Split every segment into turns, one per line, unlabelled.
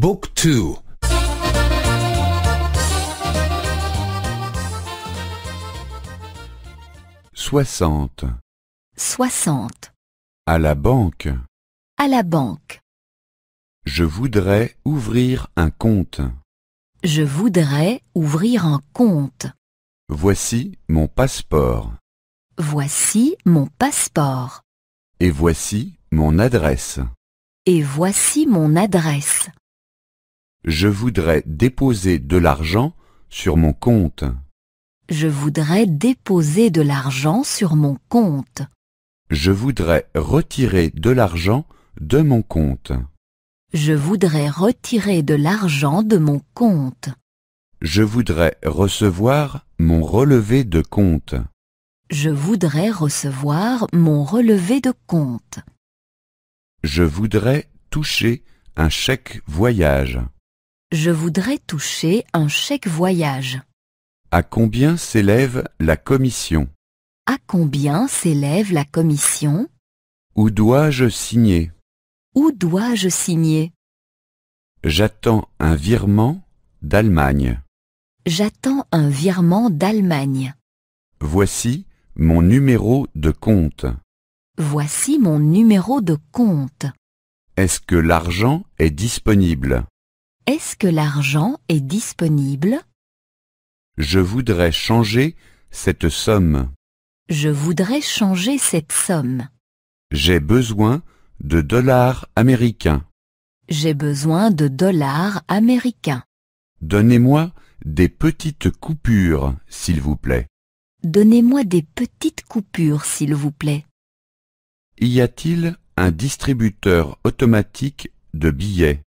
Book 2 60
60
À la banque
À la banque
Je voudrais ouvrir un compte
Je voudrais ouvrir un compte
Voici mon passeport
Voici mon passeport
Et voici mon adresse
Et voici mon adresse
je voudrais déposer de l'argent sur mon compte.
Je voudrais déposer de l'argent sur mon compte.
Je voudrais retirer de l'argent de mon compte.
Je voudrais retirer de l'argent de mon compte.
Je voudrais recevoir mon relevé de compte.
Je voudrais recevoir mon relevé de compte.
Je voudrais toucher un chèque voyage.
Je voudrais toucher un chèque voyage.
À combien s'élève la commission
À combien s'élève la commission
Où dois-je signer
Où dois-je signer
J'attends un virement d'Allemagne.
J'attends un virement d'Allemagne.
Voici mon numéro de compte.
Voici mon numéro de compte.
Est-ce que l'argent est disponible
est-ce que l'argent est disponible
Je voudrais changer cette somme.
Je voudrais changer cette somme.
J'ai besoin de dollars américains.
J'ai besoin de dollars américains.
Donnez-moi des petites coupures, s'il vous plaît.
Donnez-moi des petites coupures, s'il vous plaît.
Y a-t-il un distributeur automatique de billets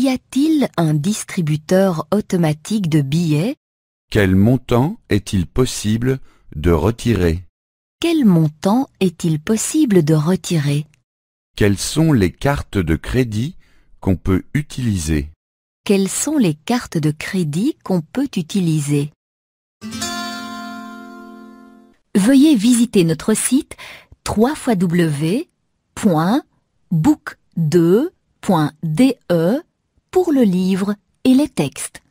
y a-t-il un distributeur automatique de billets
Quel montant est-il possible de retirer
Quel montant est-il possible de retirer
Quelles sont les cartes de crédit qu'on peut utiliser
Quelles sont les cartes de crédit qu'on peut utiliser Veuillez visiter notre site www.book2.de pour le livre et les textes.